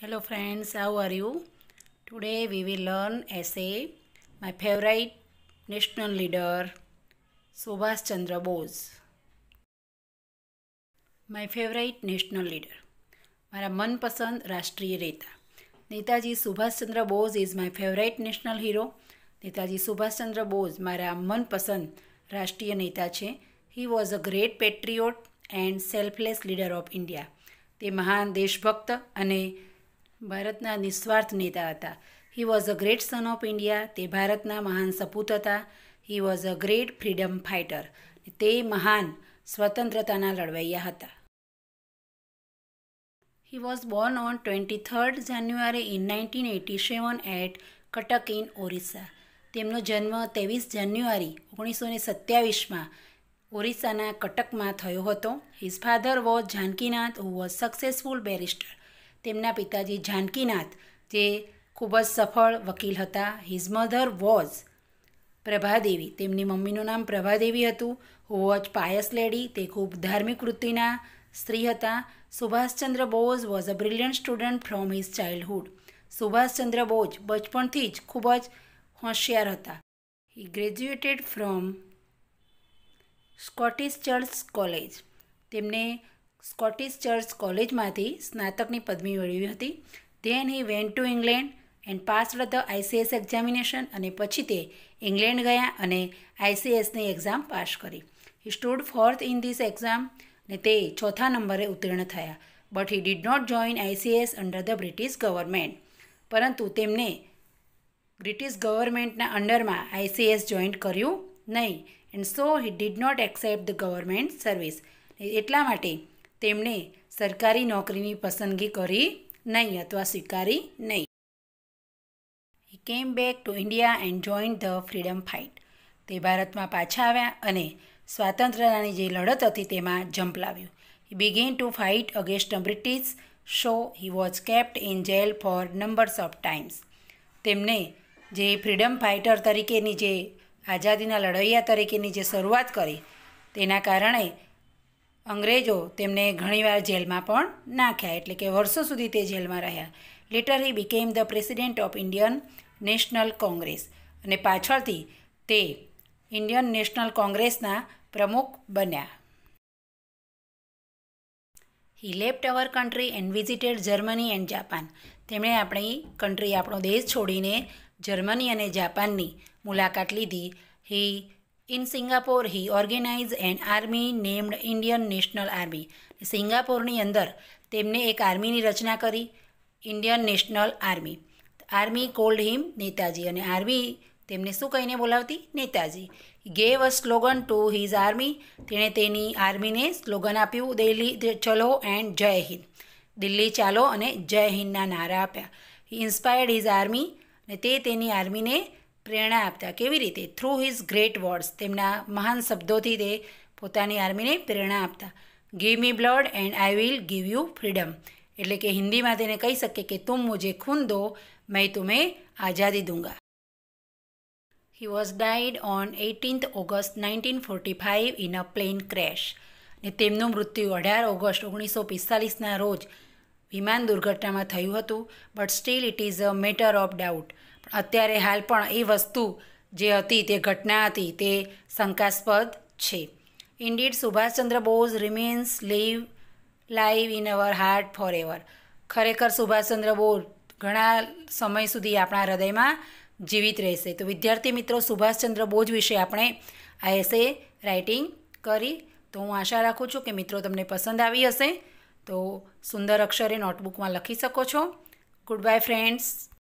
Hello friends, how are you? Today we will learn essay my favorite national leader Subhash Chandra Bose. My favorite national leader. મારા મનપસંદ રાષ્ટ્રીય નેતા Netaji Subhashchandra Bose is my favourite national hero Netaji Subhashchandra Bose મારા મનપસંદ રાષ્ટ્રીય નેતા છે he was a great patriot and selfless leader of India તે મહાન દેશભક્ત અને ભારતના નિસ્વાર્થ નેતા હતા he was a great son of India તે ભારતના મહાન સપૂત હતા he was a great freedom fighter તે મહાન સ્વતંત્રતાના લડવૈયા હતા he was born on twenty third January in nineteen eighty seven at Cuttack in Orissa તેમનો જન્મ ત્રેવીસ જાન્યુઆરી ઓગણીસો ને સત્યાવીસમાં ઓરિસ્સાના કટકમાં થયો હતો his father was Janakinath who was successful barrister તેમના પિતાજી જાનકીનાથ જે ખૂબ જ સફળ વકીલ હતા હિઝ મધર વોઝ પ્રભાદેવી તેમની મમ્મીનું નામ પ્રભાદેવી હતું હુ પાયસ લેડી તે ખૂબ ધાર્મિક વૃત્તિના સ્ત્રી હતા Subhashchandra Bose was a brilliant student from his childhood Subhashchandra Bose બચપણથી જ ખૂબ જ હોશિયાર હતા he graduated from Scottish Church College તેમને સ્કોટિશ ચર્ચ કોલેજમાંથી સ્નાતકની પદવી મેળવી હતી then he went to England and passed the ICS examination અને પછી તે ઇંગ્લેન્ડ ગયા અને આઈસીએસની એક્ઝામ પાસ કરી he stood fourth in this exam ને તે ચોથા નંબરે ઉત્તીર્ણ થયા but he did not join ICS under the British government પરંતુ તેમને બ્રિટિશ ગવર્મેન્ટના અંડરમાં આઈસીએસ જોઈન કર્યું નહીં and so he did not accept the government service એટલા માટે તેમણે સરકારી નોકરીની પસંદગી કરી નહીં અથવા સ્વીકારી નહીં he came back to India and join the freedom fight તે ભારતમાં પાછા આવ્યા અને સ્વાતંત્ર્યની જે લડત હતી તેમાં જંપ લાવ્યું he began to fight against British so he was kept in jail for numbers of times તેમને જે ફ્રીડમ ફાઇટર તરીકેની જે આઝાદીના લડૈયા તરીકેની જે શરૂઆત કરી તેના કારણે અંગ્રેજો તેમને ઘણીવાર જેલમાં પણ નાખ્યા એટલે કે વર્ષો સુધી તે જેલમાં રહ્યા later he became the president of Indian National Congress અને પાછળથી તે ઇન્ડિયન નેશનલ કોંગ્રેસના પ્રમુખ બન્યા he left our country and visited Germany and Japan તેમણે આપણી કન્ટ્રી આપણો દેશ છોડીને જર્મની અને જાપાનની મુલાકાત લીધી he in Singapore he organize an army named Indian National Army સિંગાપોરની અંદર તેમને એક આર્મીની રચના કરી Indian National Army army called him Netaji અને આર્મી તેમને શું કહીને બોલાવતી Netaji gave a slogan to his army તેણે તેની આર્મીને સ્લોગન આપ્યું દિલ્હી ચલો એન્ડ જય હિન્દ દિલ્હી ચાલો અને જય હિન્દના નારા આપ્યા હી ઇન્સ્પાયર્ડ હિઝ આર્મી અને તે તેની આર્મીને પ્રેરણા આપતા કેવી રીતે થ્રુ હિઝ ગ્રેટ વર્ડ્સ તેમના મહાન શબ્દોથી તે પોતાની આર્મીને પ્રેરણા આપતા give me blood and I will give you freedom એટલે કે હિન્દીમાં તેને કહી શકીએ કે તુમ મુજે ખૂન દો મેં તુમેં આઝાદી દૂંગા he was died on eighteenth August nineteen forty five in a plane crash ને તેમનું મૃત્યુ અઢાર ઓગસ્ટ ઓગણીસો પિસ્તાલીસના રોજ વિમાન દુર્ઘટનામાં થયું હતું but still it is a matter of doubt અત્યારે હાલ પણ એ વસ્તુ જે હતી તે ઘટના હતી તે શંકાસ્પદ છે indeed Subhashchandra Bose remains leave live in our heart forever ખરેખર સુભાષચંદ્ર બોઝ ઘણા સમય સુધી આપણા હૃદયમાં જીવિત રહેશે તો વિદ્યાર્થી મિત્રો સુભાષચંદ્ર બોઝ વિશે આપણે આ એસે રાઇટિંગ કરી તો હું આશા રાખું છું કે મિત્રો તમને પસંદ આવી હશે તો સુંદર અક્ષરે નોટબુકમાં લખી શકો છો ગુડ બાય ફ્રેન્ડ્સ